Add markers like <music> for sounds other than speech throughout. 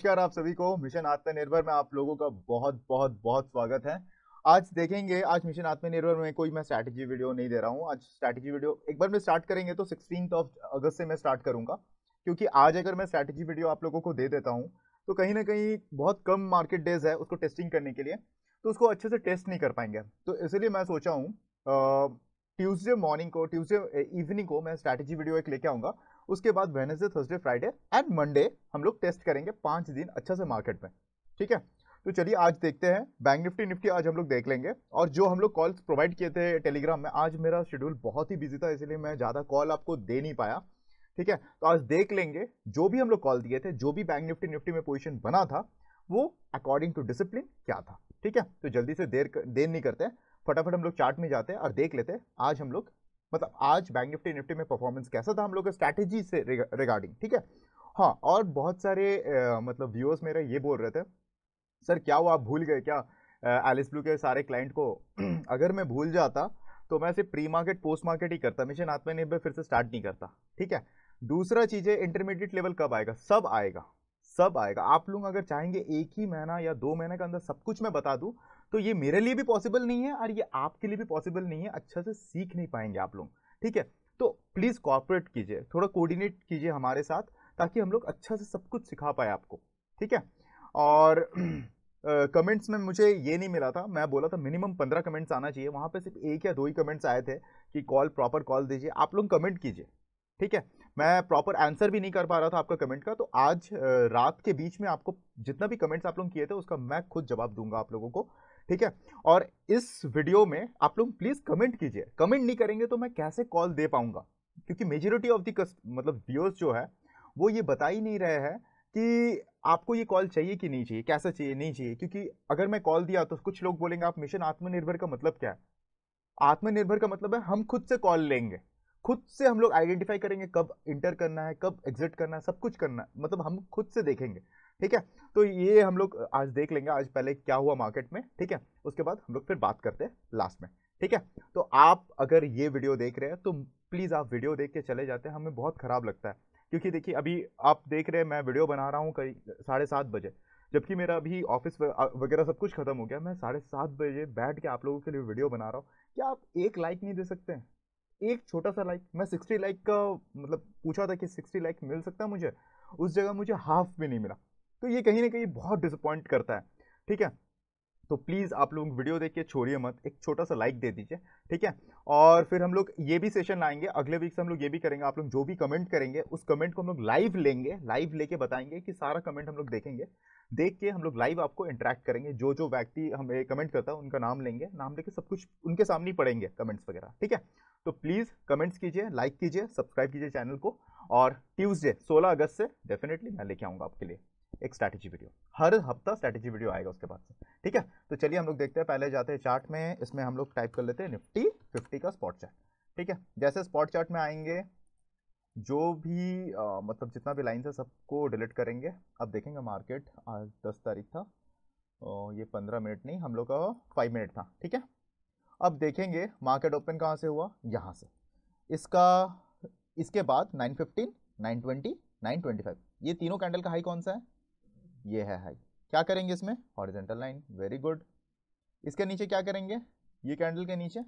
नमस्कार आप सभी को मिशन आत्मनिर्भर में आप लोगों का बहुत बहुत बहुत स्वागत है आज देखेंगे आज मिशन आत्मनिर्भर में कोई मैं स्ट्रैटेजी वीडियो नहीं दे रहा हूँ आज स्ट्रैटेजी वीडियो एक बार मैं स्टार्ट करेंगे तो सिक्सटीन ऑफ अगस्त से मैं स्टार्ट करूंगा क्योंकि आज अगर मैं स्ट्रैटेजी वीडियो आप लोगों को दे देता हूँ तो कहीं ना कहीं बहुत कम मार्केट डेज है उसको टेस्टिंग करने के लिए तो उसको अच्छे से टेस्ट नहीं कर पाएंगे तो इसलिए मैं सोचा हूँ ट्यूसडे मॉर्निंग को ट्यूसडे इवनिंग को मैं स्ट्रैटेजी वीडियो एक लेके आऊँगा उसके बाद Wednesday Thursday Friday and Monday हम लोग टेस्ट करेंगे पाँच दिन अच्छा से मार्केट में ठीक है तो चलिए आज देखते हैं बैंक निफ्टी निफ्टी आज हम लोग देख लेंगे और जो हम लोग कॉल्स प्रोवाइड किए थे टेलीग्राम में आज मेरा शेड्यूल बहुत ही बिजी था इसलिए मैं ज़्यादा कॉल आपको दे नहीं पाया ठीक है तो आज देख लेंगे जो भी हम लोग कॉल दिए थे जो भी बैंक निफ्टी निफ्टी में पोजिशन बना था वो अकॉर्डिंग टू डिसिप्लिन क्या था ठीक है तो जल्दी से देर देर नहीं करते फटाफट हम लोग चार्ट में जाते हैं और देख लेते हैं आज हम लोग मतलब आज बैंक निफ्टी निफ्टी में परफॉर्मेंस कैसा था हम लोग स्ट्रैटेजी से रिगार्डिंग ठीक है हाँ और बहुत सारे मतलब व्यूअर्स मेरे ये बोल रहे थे सर क्या वो आप भूल गए क्या एलिस ब्लू के सारे क्लाइंट को <clears throat> अगर मैं भूल जाता तो मैं सिर्फ प्री मार्केट पोस्ट मार्केट ही करता मिशन आत्मनिर्भर फिर से स्टार्ट नहीं करता ठीक है दूसरा चीज़ है इंटरमीडिएट लेवल कब आएगा सब आएगा सब आएगा आप लोग अगर चाहेंगे एक ही महीना या दो महीने के अंदर सब कुछ मैं बता दूं तो ये मेरे लिए भी पॉसिबल नहीं है और ये आपके लिए भी पॉसिबल नहीं है अच्छा से सीख नहीं पाएंगे आप लोग ठीक है तो प्लीज़ कॉपरेट कीजिए थोड़ा कोऑर्डिनेट कीजिए हमारे साथ ताकि हम लोग अच्छा से सब कुछ सिखा पाए आपको ठीक है और कमेंट्स <clears throat> uh, में मुझे ये नहीं मिला था मैं बोला था मिनिमम पंद्रह कमेंट्स आना चाहिए वहाँ पे सिर्फ एक या दो ही कमेंट्स आए थे कि कॉल प्रॉपर कॉल दीजिए आप लोग कमेंट कीजिए ठीक है मैं प्रॉपर आंसर भी नहीं कर पा रहा था आपका कमेंट का तो आज रात के बीच में आपको जितना भी कमेंट्स आप लोग किए थे उसका मैं खुद जवाब दूंगा आप लोगों को ठीक है और इस वीडियो में आप लोग प्लीज़ कमेंट कीजिए कमेंट नहीं करेंगे तो मैं कैसे कॉल दे पाऊंगा क्योंकि मेजोरिटी ऑफ दी मतलब व्यूअर्स जो है वो ये बता ही नहीं रहे हैं कि आपको ये कॉल चाहिए कि नहीं चाहिए कैसा चाहिए नहीं चाहिए क्योंकि अगर मैं कॉल दिया तो कुछ लोग बोलेंगे आप मिशन आत्मनिर्भर का मतलब क्या है आत्मनिर्भर का मतलब है हम खुद से कॉल लेंगे खुद से हम लोग आइडेंटिफाई करेंगे कब इंटर करना है कब एग्जिट करना है सब कुछ करना है मतलब हम खुद से देखेंगे ठीक है तो ये हम लोग आज देख लेंगे आज पहले क्या हुआ मार्केट में ठीक है उसके बाद हम लोग फिर बात करते हैं लास्ट में ठीक है तो आप अगर ये वीडियो देख रहे हैं तो प्लीज़ आप वीडियो देख के चले जाते हैं हमें बहुत ख़राब लगता है क्योंकि देखिए अभी आप देख रहे हैं मैं वीडियो बना रहा हूँ कई साढ़े सात बजे जबकि मेरा अभी ऑफिस वगैरह सब कुछ खत्म हो गया मैं साढ़े सात बजे बैठ के आप लोगों के लिए वीडियो बना रहा हूँ क्या आप एक लाइक नहीं दे सकते हैं एक छोटा सा लाइक मैं सिक्सटी लाइक का मतलब पूछा था कि सिक्सटी लाइक मिल सकता है मुझे उस जगह मुझे हाफ भी नहीं मिला तो ये कहीं ना कहीं बहुत डिसअपॉइंट करता है ठीक है तो प्लीज़ आप लोग वीडियो देख के छोड़िए मत एक छोटा सा लाइक दे दीजिए ठीक है और फिर हम लोग ये भी सेशन लाएंगे अगले वीक से हम लोग ये भी करेंगे आप लोग जो भी कमेंट करेंगे उस कमेंट को हम लोग लाइव लेंगे लाइव लेके बताएंगे कि सारा कमेंट हम लोग देखेंगे देख के हम लोग लाइव आपको इंटरेक्ट करेंगे जो जो व्यक्ति हमें कमेंट करता है उनका नाम लेंगे नाम लेके सब कुछ उनके सामने ही पढ़ेंगे कमेंट्स वगैरह ठीक है तो प्लीज़ कमेंट्स कीजिए लाइक कीजिए सब्सक्राइब कीजिए चैनल को और ट्यूजडे सोलह अगस्त से डेफिनेटली मैं लेके आऊँगा आपके लिए एक स्ट्रैटेजी वीडियो हर हफ्ता स्ट्रैटेजी वीडियो आएगा उसके बाद से ठीक है तो चलिए हम लोग देखते हैं पहले जाते हैं चार्ट में इसमें हम लोग टाइप कर लेते हैं निफ्टी फिफ्टी का स्पॉट चार्ट ठीक है जैसे स्पॉट चार्ट में आएंगे जो भी आ, मतलब जितना भी लाइन है सबको डिलीट करेंगे अब देखेंगे मार्केट आज दस तारीख था ओ, ये पंद्रह मिनट नहीं हम लोग का फाइव मिनट था ठीक है अब देखेंगे मार्केट ओपन कहाँ से हुआ यहाँ से इसका इसके बाद nine fifteen nine twenty nine twenty five ये तीनों कैंडल का हाई कौन सा है ये है हाई क्या करेंगे इसमें हॉरिजेंटल लाइन वेरी गुड इसके नीचे क्या करेंगे ये कैंडल के नीचे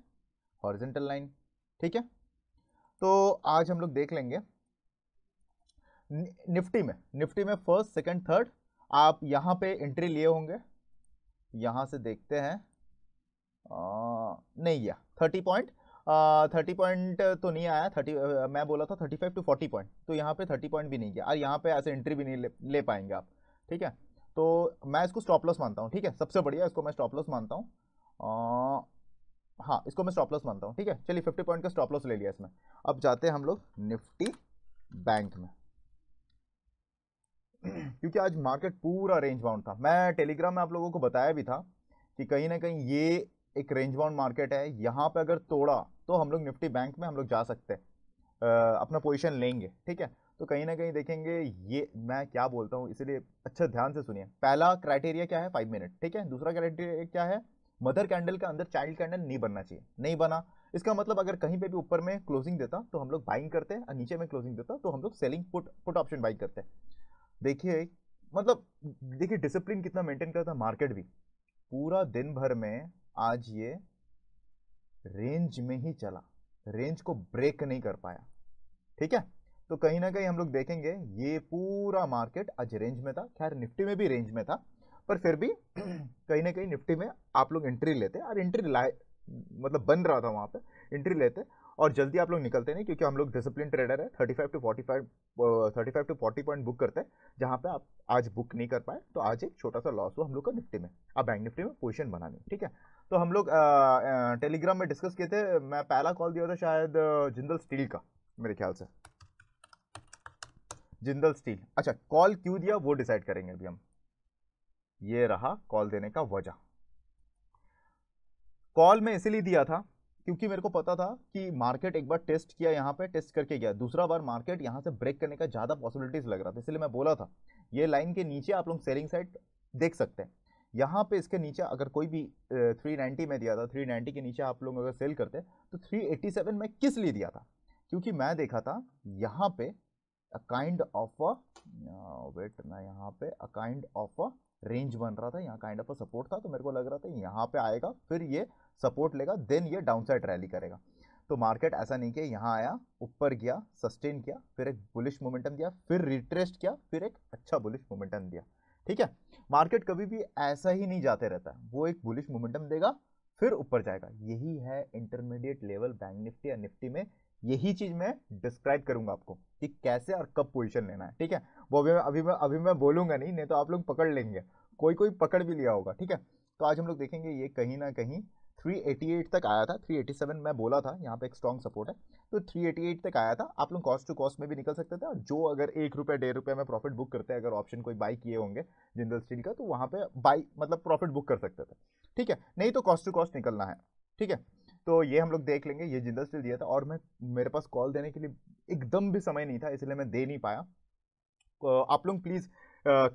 हॉरिजेंटल लाइन ठीक है तो आज हम लोग देख लेंगे निफ्टी में निफ्टी में फर्स्ट सेकंड थर्ड आप यहां पे एंट्री लिए होंगे यहां से देखते हैं आ, नहीं या थर्टी पॉइंट थर्टी पॉइंट तो नहीं आया थर्टी मैं बोला था thirty five to forty point तो यहाँ पे थर्टी पॉइंट भी नहीं गया और यहां पे ऐसे एंट्री भी नहीं ले, ले पाएंगे आप ठीक है तो मैं इसको स्टॉप लॉस मानता हूँ ठीक है सबसे बढ़िया इसको मैं स्टॉप लॉस मानता हूँ हाँ इसको मैं स्टॉप लॉस मानता हूँ ठीक है चलिए फिफ्टी पॉइंट का स्टॉप लॉस ले लिया इसमें अब जाते हैं हम लोग निफ्टी बैंक में क्योंकि आज मार्केट पूरा रेंज बाउंड था मैं टेलीग्राम में आप लोगों को बताया भी था कि कहीं ना कहीं ये एक रेंज बाउंड मार्केट है यहाँ पर अगर तोड़ा तो हम लोग निफ्टी बैंक में हम लोग जा सकते हैं अपना पोजीशन लेंगे ठीक है तो कहीं ना कहीं देखेंगे ये मैं क्या बोलता हूँ इसलिए अच्छा ध्यान से सुनिए पहला क्राइटेरिया क्या है फाइव मिनट ठीक है दूसरा क्राइटेरिया क्या है मदर कैंडल का अंदर चाइल्ड कैंडल नहीं बनना चाहिए नहीं बना इसका मतलब अगर कहीं पे भी ऊपर में क्लोजिंग देता तो हम लोग बाइंग करते और नीचे में क्लोजिंग देता तो हम लोग selling put put option buying करते देखिए मतलब देखिए डिसिप्लिन कितना मेंटेन करता मार्केट भी पूरा दिन भर में आज ये रेंज में ही चला रेंज को ब्रेक नहीं कर पाया ठीक है तो कहीं ना कहीं हम लोग देखेंगे ये पूरा मार्केट आज रेंज में था खैर निफ्टी में भी रेंज में था पर फिर भी <clears throat> कहीं ना कहीं निफ्टी में आप लोग एंट्री लेते और एंट्री लाए मतलब बन रहा था वहाँ पे एंट्री लेते और जल्दी आप लोग निकलते नहीं क्योंकि हम लोग डिसिप्लिन ट्रेडर है thirty five to forty five thirty five to forty point book करते हैं जहाँ पे आप आज बुक नहीं कर पाए तो आज एक छोटा सा लॉस हुआ हम लोग का निफ्टी में अब बैंक निफ्टी में पोजीशन बनाने ठीक है तो हम लोग टेलीग्राम में डिस्कस किए थे मैं पहला कॉल दिया था शायद जिंदल स्टील का मेरे ख्याल से जिंदल स्टील अच्छा कॉल क्यों दिया वो डिसाइड करेंगे अभी हम ये रहा कॉल देने का वजह कॉल में इसीलिए दिया था क्योंकि मेरे को पता था कि मार्केट एक बार टेस्ट किया यहाँ पे टेस्ट करके गया दूसरा बार मार्केट यहाँ से ब्रेक करने का ज़्यादा पॉसिबिलिटीज़ लग रहा था इसलिए मैं बोला था ये लाइन के नीचे आप लोग सेलिंग साइड देख सकते हैं यहाँ पे इसके नीचे अगर कोई भी थ्री नाइन्टी में दिया था थ्री नाइन्टी के नीचे आप लोग अगर सेल करते तो थ्री एट्टी सेवन में किस लिए दिया था क्योंकि मैं देखा था यहाँ पे a kind of a wait ना यहाँ पे a kind of a range बन रहा था यहाँ काइंड ऑफ अ सपोर्ट था तो मेरे को लग रहा था यहाँ पे आएगा फिर ये सपोर्ट लेगा देन ये डाउनसाइड रैली करेगा तो मार्केट ऐसा नहीं किया यहाँ आया ऊपर गया सस्टेन किया फिर एक बुलिश मोमेंटम दिया फिर रिट्रेस्ट किया फिर एक अच्छा बुलिश मोमेंटम दिया ठीक है मार्केट कभी भी ऐसा ही नहीं जाते रहता वो एक बुलिश मोमेंटम देगा फिर ऊपर जाएगा यही है इंटरमीडिएट लेवल बैंक निफ्टी या निफ्टी में यही चीज़ मैं डिस्क्राइब करूंगा आपको कि कैसे और कब पोजिशन लेना है ठीक है वो अभी मैं अभी मैं अभी मैं बोलूँगा नहीं नहीं तो आप लोग पकड़ लेंगे कोई कोई पकड़ भी लिया होगा ठीक है तो आज हम लोग देखेंगे ये कहीं ना कहीं 388 तक आया था 387 मैं बोला था यहाँ पे एक स्ट्रॉन्ग सपोर्ट है तो 388 तक आया था आप लोग कॉस्ट टू कॉस्ट में भी निकल सकते थे और जो अगर एक रुपये डेढ़ रुपये में प्रॉफिट बुक करते हैं अगर ऑप्शन कोई बाई किए होंगे जिंदल स्टील का तो वहाँ पे बाई मतलब प्रॉफिट बुक कर सकते थे ठीक है नहीं तो कॉस्ट टू कॉस्ट निकलना है ठीक है तो ये हम लोग देख लेंगे ये जिंदा स्टील दिया था और मैं मेरे पास कॉल देने के लिए एकदम भी समय नहीं था इसलिए मैं दे नहीं पाया आप लोग प्लीज़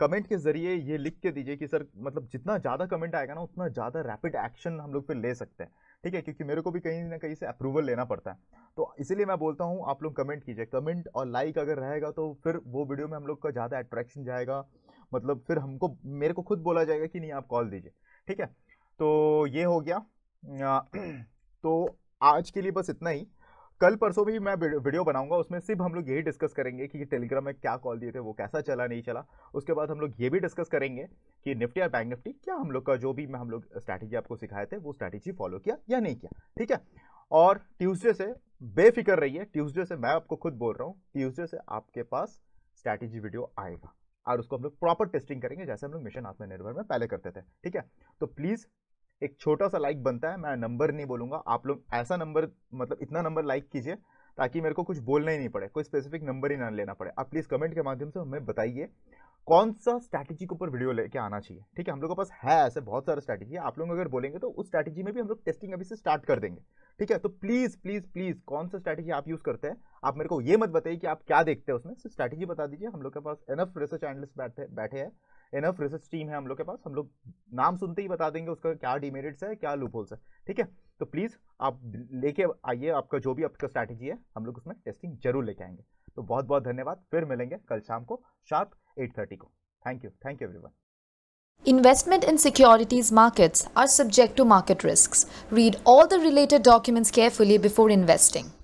कमेंट के ज़रिए ये लिख के दीजिए कि सर मतलब जितना ज़्यादा कमेंट आएगा ना उतना ज़्यादा रैपिड एक्शन हम लोग फिर ले सकते हैं ठीक है क्योंकि मेरे को भी कहीं ना कहीं से अप्रूवल लेना पड़ता है तो इसीलिए मैं बोलता हूँ आप लोग कमेंट कीजिए कमेंट और लाइक अगर रहेगा तो फिर वो वीडियो में हम लोग का ज़्यादा अट्रैक्शन जाएगा मतलब फिर हमको मेरे को खुद बोला जाएगा कि नहीं आप कॉल दीजिए ठीक है तो ये हो गया तो आज के लिए बस इतना ही कल परसों भी मैं वीडियो बनाऊंगा उसमें सिर्फ हम लोग यही डिस्कस करेंगे कि टेलीग्राम में क्या कॉल दिए थे वो कैसा चला नहीं चला उसके बाद हम लोग ये भी डिस्कस करेंगे कि निफ्टी और बैंक निफ्टी क्या हम लोग का जो भी मैं हम लोग स्ट्रैटेजी आपको सिखाए थे वो स्ट्रैटेजी फॉलो किया या नहीं किया ठीक है और ट्यूजडे से बेफिक्र रहिए ट्यूजडे से मैं आपको खुद बोल रहा हूँ ट्यूजडे से आपके पास स्ट्रैटेजी वीडियो आएगा और उसको हम लोग प्रॉपर टेस्टिंग करेंगे जैसे हम लोग मिशन आत्मनिर्भर में पहले करते थे ठीक है तो प्लीज़ एक छोटा सा लाइक बनता है मैं नंबर नहीं बोलूंगा आप लोग ऐसा नंबर मतलब इतना नंबर लाइक कीजिए ताकि मेरे को कुछ बोलना ही नहीं पड़े कोई स्पेसिफिक नंबर ही ना लेना पड़े आप प्लीज़ कमेंट के माध्यम से हमें बताइए कौन सा स्ट्रैटेजी के ऊपर वीडियो लेके आना चाहिए ठीक है हम लोग के पास है ऐसे बहुत सारे स्ट्रैटेजी आप लोग अगर बोलेंगे तो उस स्ट्रैटेजी में भी हम लोग टेस्टिंग अभी से स्टार्ट कर देंगे ठीक है तो प्लीज़ प्लीज़ प्लीज़ कौन सा स्ट्रैटेजी आप यूज़ करते हैं आप मेरे को ये मत बताइए कि आप क्या देखते हैं उसमें स्ट्रैटेजी बता दीजिए हम लोग के पास एनफ रिसर्च एनलिस्ट बैठे बैठे हैं इनफ रिसर्च टीम है हम लोग के पास हम लोग नाम सुनते ही बता देंगे उसका क्या डिमेरिट्स है क्या लूपोल्स है ठीक है तो प्लीज़ आप लेके आइए आपका जो भी आपका स्ट्रैटेजी है हम लोग उसमें टेस्टिंग जरूर लेके आएंगे तो बहुत बहुत धन्यवाद फिर मिलेंगे कल शाम को शार्प एट थर्टी को thank you thank you everyone Investment in securities markets are subject to market risks. Read all the related documents carefully before investing.